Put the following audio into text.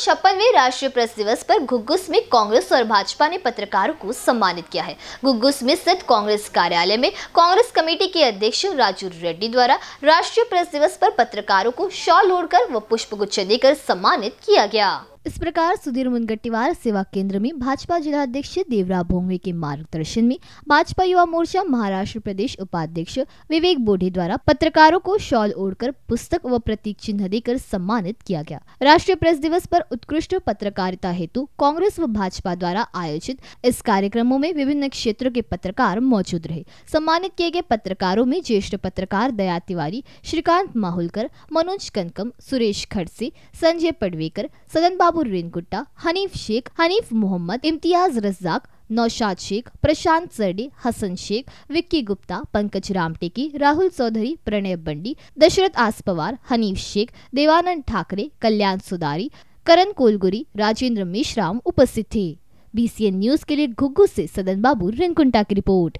छप्पनवे राष्ट्रीय प्रेस दिवस पर घुग्गुस में कांग्रेस और भाजपा ने पत्रकारों को सम्मानित किया है घुग्गुस में स्थित कांग्रेस कार्यालय में कांग्रेस कमेटी के अध्यक्ष राजू रेड्डी द्वारा राष्ट्रीय प्रेस दिवस पर पत्रकारों को शॉल ओढ़कर व गुच्छ देकर सम्मानित किया गया इस प्रकार सुधीर मुनगट्टीवार सेवा केंद्र में भाजपा जिला अध्यक्ष देवराव भोंगे के मार्गदर्शन में भाजपा युवा मोर्चा महाराष्ट्र प्रदेश उपाध्यक्ष विवेक बोढ़े द्वारा पत्रकारों को शॉल ओढ़कर पुस्तक व प्रतीक चिन्ह देकर सम्मानित किया गया राष्ट्रीय प्रेस दिवस पर उत्कृष्ट पत्रकारिता हेतु कांग्रेस व भाजपा द्वारा आयोजित इस कार्यक्रमों में विभिन्न क्षेत्रों के पत्रकार मौजूद रहे सम्मानित किए गए पत्रकारों में ज्येष्ठ पत्रकार दया तिवारी श्रीकांत माहुलकर मनोज कनकम सुरेश खड़से संजय पडवेकर सदन बाबू बाबर रेनकुट्टा हनीफ शेख हनीफ मोहम्मद इम्तियाज रज्जाक नौशाद शेख प्रशांत सरडे हसन शेख विक्की गुप्ता पंकज रामटेकी राहुल चौधरी प्रणय बंडी दशरथ आसपवार हनीफ शेख देवानंद ठाकरे कल्याण सुदारी करण कोलगुरी राजेंद्र मेश्राम उपस्थित थे बीसीएन न्यूज के लिए घुग्गू से सदन बाबू रेनकुंटा की रिपोर्ट